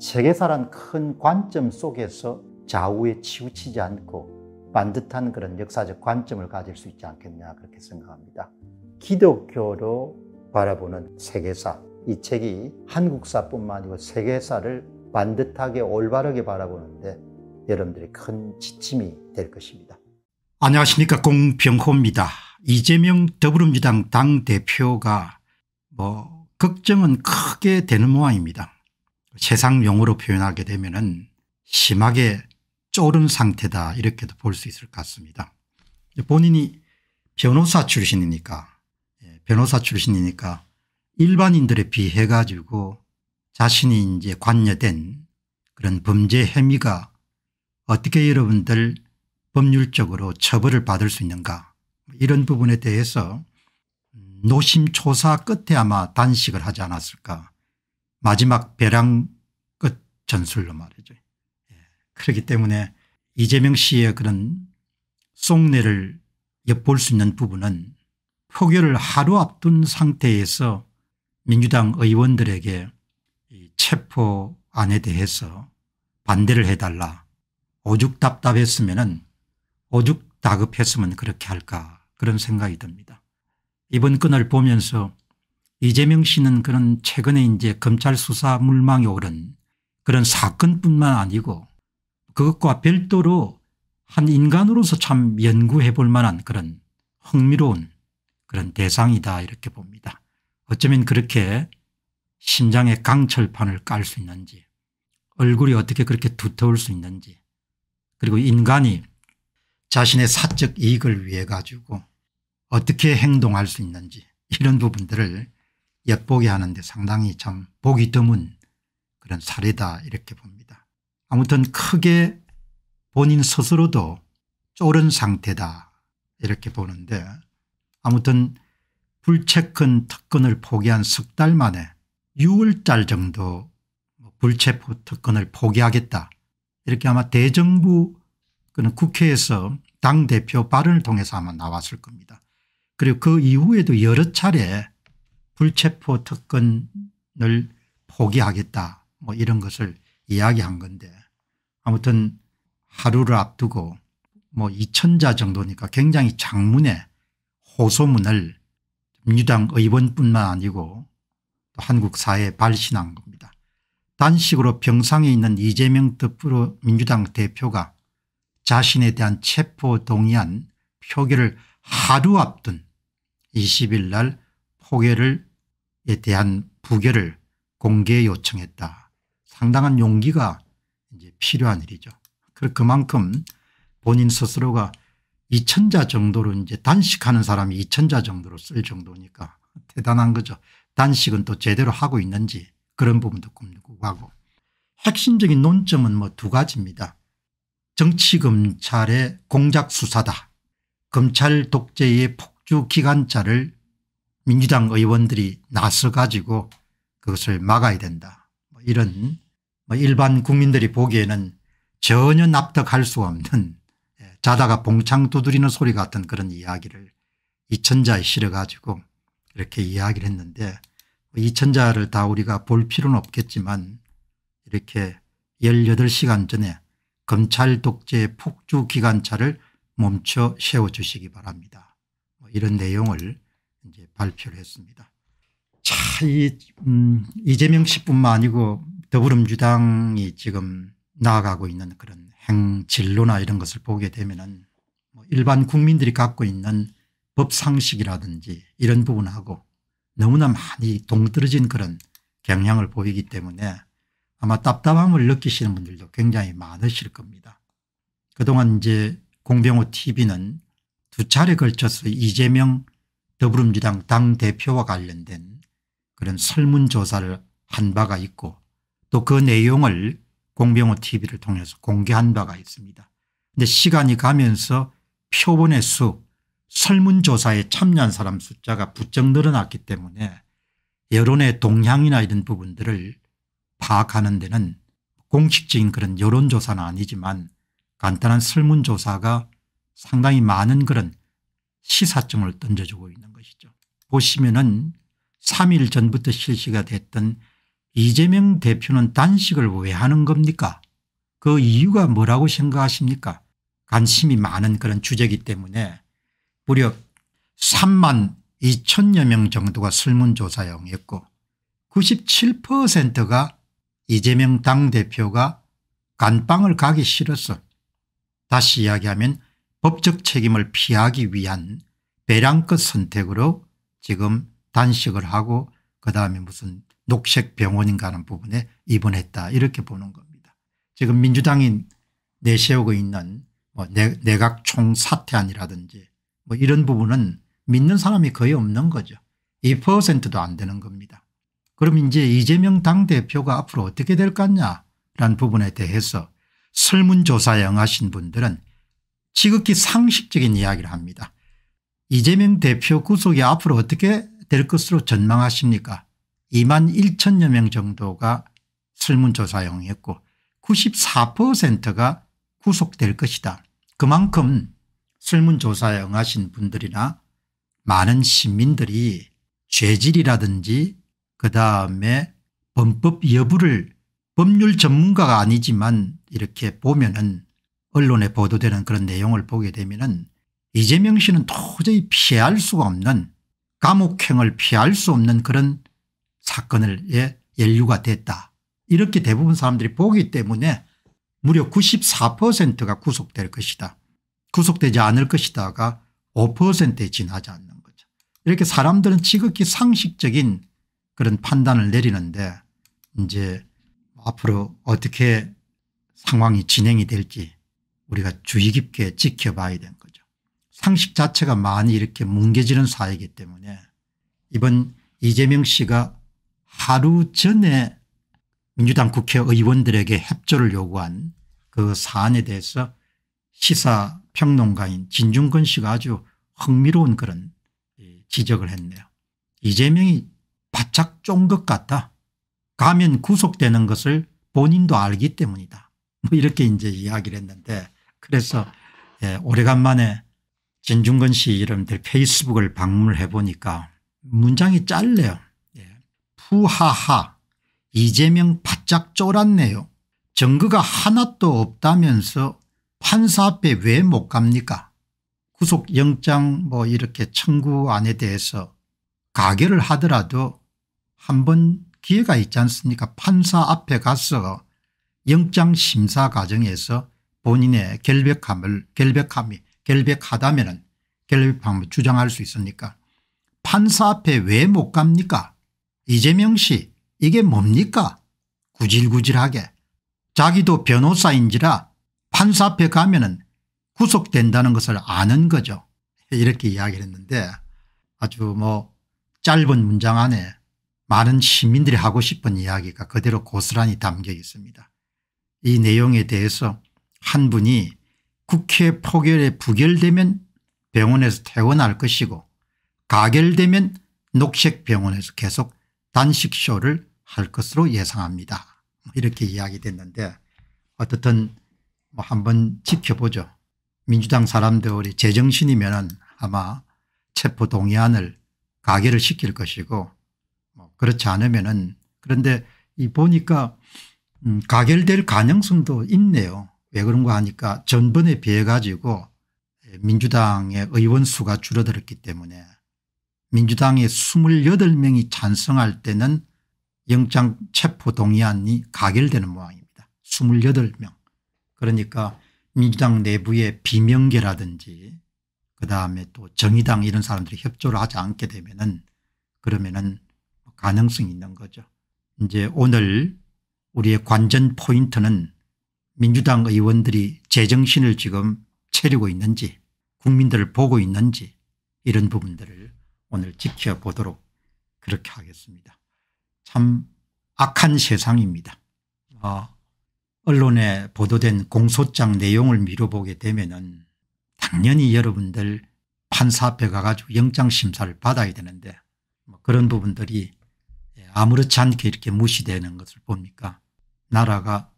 세계사란 큰 관점 속에서 좌우에 치우치지 않고 반듯한 그런 역사적 관점을 가질 수 있지 않겠냐 그렇게 생각합니다. 기독교로 바라보는 세계사 이 책이 한국사뿐만 아니고 세계사를 반듯하게 올바르게 바라보는데 여러분들이 큰 지침이 될 것입니다. 안녕하십니까 공병호입니다. 이재명 더불어민주당 당대표가 뭐 걱정은 크게 되는 모양입니다. 세상 용어로 표현하게 되면 심하게 쪼른 상태다 이렇게도 볼 수 있을 것 같습니다. 본인이 변호사 출신이니까 예, 변호사 출신이니까 일반인들에 비해 가지고 자신이 이제 관여된 그런 범죄 혐의가 어떻게 여러분들 법률적으로 처벌을 받을 수 있는가 이런 부분에 대해서 노심초사 끝에 아마 단식을 하지 않았을까 마지막 벼랑 끝 전술로 말이죠. 예. 그렇기 때문에 이재명 씨의 그런 속내를 엿볼 수 있는 부분은 포교를 하루 앞둔 상태에서 민주당 의원들에게 체포안에 대해서 반대를 해달라 오죽 답답했으면 은 오죽 다급했으면 그렇게 할까 그런 생각이 듭니다. 이번 건을 보면서 이재명 씨는 그런 최근에 이제 검찰 수사 물망에 오른 그런 사건뿐만 아니고 그것과 별도로 한 인간으로서 참 연구해 볼 만한 그런 흥미로운 그런 대상이다 이렇게 봅니다. 어쩌면 그렇게 심장에 강철판을 깔 수 있는지 얼굴이 어떻게 그렇게 두터울 수 있는지 그리고 인간이 자신의 사적 이익을 위해 가지고 어떻게 행동할 수 있는지 이런 부분들을 엿보게 하는데 상당히 참 보기 드문 그런 사례다 이렇게 봅니다. 아무튼 크게 본인 스스로도 쫄은 상태다 이렇게 보는데 아무튼 불체큰 특권을 포기한 석 달 만에 6월달 정도 뭐 불체포 특권을 포기하겠다 이렇게 아마 대정부 그는 국회에서 당대표 발언을 통해서 아마 나왔을 겁니다. 그리고 그 이후에도 여러 차례 불체포 특권을 포기하겠다 뭐 이런 것을 이야기한 건데 아무튼 하루를 앞두고 뭐 2천자 정도니까 굉장히 장문의 호소문을 민주당 의원뿐만 아니고 또 한국 사회에 발신한 겁니다. 단식으로 병상에 있는 이재명 덧프로 민주당 대표가 자신에 대한 체포 동의안 표결을 하루 앞둔 20일 날 포결을 에 대한 부결을 공개 요청했다. 상당한 용기가 이제 필요한 일이죠. 그만큼 본인 스스로가 이천자 정도로 이제 단식하는 사람이 이천자 정도로 쓸 정도니까 대단한 거죠. 단식은 또 제대로 하고 있는지 그런 부분도 궁금하고 핵심적인 논점은 뭐 두 가지입니다. 정치검찰의 공작수사다. 검찰 독재의 폭주기간자를 민주당 의원들이 나서 가지고 그것을 막아야 된다. 뭐 이런 뭐 일반 국민들이 보기에는 전혀 납득할 수 없는 예, 자다가 봉창 두드리는 소리 같은 그런 이야기를 이천자에 실어 가지고 이렇게 이야기를 했는데 뭐 이천자를 다 우리가 볼 필요는 없겠지만 이렇게 18시간 전에 검찰 독재 폭주 기관차를 멈춰 세워주시기 바랍니다. 뭐 이런 내용을 이제 발표를 했습니다. 자, 이, 음, 이재명 씨뿐만 아니고 더불어민주당이 지금 나아가고 있는 그런 행진로나 이런 것을 보게 되면은 뭐 일반 국민들이 갖고 있는 법상식이라든지 이런 부분하고 너무나 많이 동떨어진 그런 경향을 보이기 때문에 아마 답답함을 느끼시는 분들도 굉장히 많으실 겁니다. 그동안 이제 공병호 tv는 두 차례 걸쳐서 이재명 더불어민주당 당대표와 관련된 그런 설문조사를 한 바가 있고 또 그 내용을 공병호 tv를 통해서 공개한 바가 있습니다. 근데 시간이 가면서 표본의 수 설문조사에 참여한 사람 숫자가 부쩍 늘어났기 때문에 여론의 동향이나 이런 부분들을 파악하는 데는 공식적인 그런 여론조사는 아니지만 간단한 설문조사가 상당히 많은 그런 시사점을 던져주고 있는 것이죠. 보시면은 3일 전부터 실시가 됐던 이재명 대표는 단식을 왜 하는 겁니까? 그 이유가 뭐라고 생각하십니까? 관심이 많은 그런 주제이기 때문에 무려 3만 2천여 명 정도가 설문조사에 했고 97%가 이재명 당대표가 간방을 가기 싫었어. 다시 이야기하면 법적 책임을 피하기 위한 배량끝 선택으로 지금 단식을 하고 그다음에 무슨 녹색 병원인가 하는 부분에 입원했다 이렇게 보는 겁니다. 지금 민주당이 내세우고 있는 뭐 내, 각총 사퇴안이라든지 뭐 이런 부분은 믿는 사람이 거의 없는 거죠. 2%도 안 되는 겁니다. 그럼 이제 이재명 당대표가 앞으로 어떻게 될 것냐라는 같 부분에 대해서 설문조사에 응하신 분들은 지극히 상식적인 이야기를 합니다. 이재명 대표 구속이 앞으로 어떻게 될 것으로 전망하십니까 2만 1천여 명 정도가 설문조사용이었고 94%가 구속될 것이다. 그만큼 설문조사에 하신 분들이나 많은 시민들이 죄질이라든지 그다음에 범법 여부를 법률 전문가가 아니지만 이렇게 보면 은 언론에 보도되는 그런 내용을 보게 되면 이재명 씨는 도저히 피할 수가 없는 감옥행을 피할 수 없는 그런 사건을의 예, 연류가 됐다. 이렇게 대부분 사람들이 보기 때문에 무려 94%가 구속될 것이다. 구속되지 않을 것이다가 5%에 지나지 않는 거죠. 이렇게 사람들은 지극히 상식적인 그런 판단을 내리는데 이제 앞으로 어떻게 상황이 진행이 될지 우리가 주의 깊게 지켜봐야 되는 거죠. 상식 자체가 많이 이렇게 뭉개지는 사회이기 때문에 이번 이재명 씨가 하루 전에 민주당 국회의원들에게 협조를 요구한 그 사안에 대해서 시사평론가인 진중근 씨가 아주 흥미로운 그런 예, 지적을 했네요. 이재명이 바짝 쫀 것 같다. 가면 구속되는 것을 본인도 알기 때문이다. 뭐 이렇게 이제 이야기를 했는데 그래서 그렇죠. 예, 오래간만에 진중근 씨 이름들 페이스북을 방문을 해보니까 문장이 짧네요. 예. 푸하하 이재명 바짝 쫄았네요. 증거가 하나도 없다면서 판사 앞에 왜 못 갑니까 구속영장 뭐 이렇게 청구안에 대해서 가결을 하더라도 한 번 기회가 있지 않습니까 판사 앞에 가서 영장심사 과정에서 본인의 결백함을 결백함이 결백하다면은 결백함을 주장할 수 있습니까? 판사 앞에 왜 못 갑니까? 이재명 씨 이게 뭡니까? 구질구질하게 자기도 변호사인지라 판사 앞에 가면은 구속된다는 것을 아는 거죠. 이렇게 이야기를 했는데 아주 뭐 짧은 문장 안에 많은 시민들이 하고 싶은 이야기가 그대로 고스란히 담겨 있습니다. 이 내용에 대해서 한 분이 국회 포결에 부결되면 병원에서 퇴원할 것이고 가결되면 녹색병원에서 계속 단식쇼를 할 것으로 예상합니다. 뭐 이렇게 이야기됐는데 어떻든 뭐 한번 지켜보죠. 민주당 사람들이 제정신이면 아마 체포동의안을 가결을 시킬 것이고 뭐 그렇지 않으면 은 그런데 이 보니까 음 가결될 가능성도 있네요. 왜 그런가 하니까 전번에 비해 가지고 민주당의 의원 수가 줄어들었기 때문에 민주당의 28명이 찬성할 때는 영장 체포 동의안이 가결되는 모양입니다. 28명. 그러니까 민주당 내부의 비명계라든지 그다음에 또 정의당 이런 사람들이 협조를 하지 않게 되면은 그러면은 가능성이 있는 거죠. 이제 오늘 우리의 관전 포인트는 민주당 의원들이 제정신을 지금 차리고 있는지 국민들을 보고 있는지 이런 부분들을 오늘 지켜보도록 그렇게 하겠습니다. 참 악한 세상입니다. 어, 언론에 보도된 공소장 내용을 미뤄보게 되면 은 당연히 여러분들 판사 앞에 가가지고 영장심사를 받아야 되는데 뭐 그런 부분들이 아무렇지 않게 이렇게 무시되는 것을 봅니까 나라가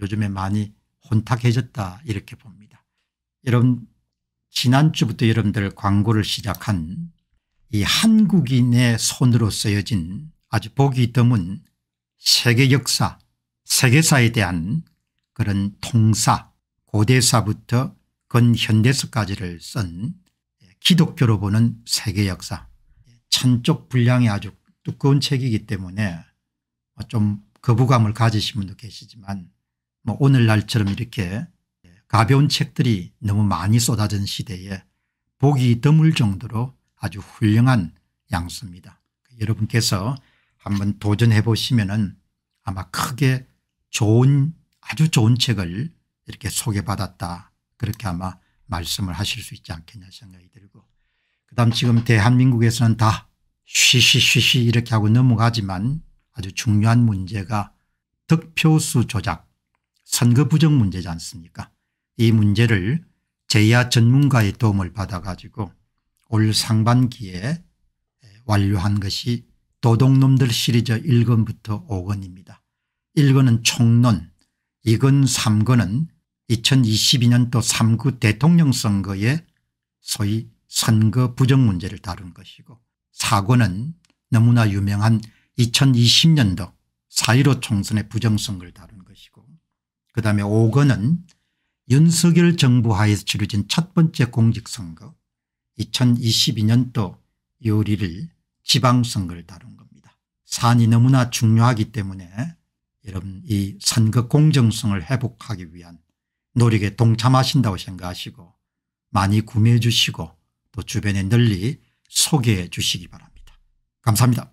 요즘에 많이 혼탁해졌다 이렇게 봅니다. 여러분 지난주부터 여러분들 광고를 시작한 이 한국인의 손으로 쓰여진 아주 보기 드문 세계 역사 세계사에 대한 그런 통사 고대사부터 근현대사까지를 쓴 기독교로 보는 세계 역사 천쪽 분량이 아주 두꺼운 책이기 때문에 좀 거부감을 가지신 분도 계시지만 뭐 오늘날처럼 이렇게 가벼운 책들이 너무 많이 쏟아진 시대에 보기 드물 정도로 아주 훌륭한 양수입니다. 여러분께서 한번 도전해 보시면 은 아마 크게 좋은 아주 좋은 책을 이렇게 소개받았다 그렇게 아마 말씀을 하실 수 있지 않겠냐 생각이 들고 그 다음 지금 대한민국에서는 다 쉬쉬쉬쉬 이렇게 하고 넘어가지만 아주 중요한 문제가 득표수 조작 선거 부정 문제지 않습니까 이 문제를 제야 전문가의 도움을 받아 가지고 올 상반기에 완료한 것이 도둑놈들 시리즈 1권부터 5권입니다. 1권은 총론 2권 3권은 2022년도 3구 대통령 선거에 소위 선거 부정 문제를 다룬 것이고 4권은 너무나 유명한 2020년도 4.15 총선의 부정선거를 다룬 것이고 그다음에 5건은 윤석열 정부 하에서 치러진 첫 번째 공직선거 2022년도 요리를 지방선거를 다룬 겁니다. 산이 너무나 중요하기 때문에 여러분 이 선거 공정성을 회복하기 위한 노력에 동참하신다고 생각하시고 많이 구매해 주시고 또 주변에 널리 소개해 주시기 바랍니다. 감사합니다.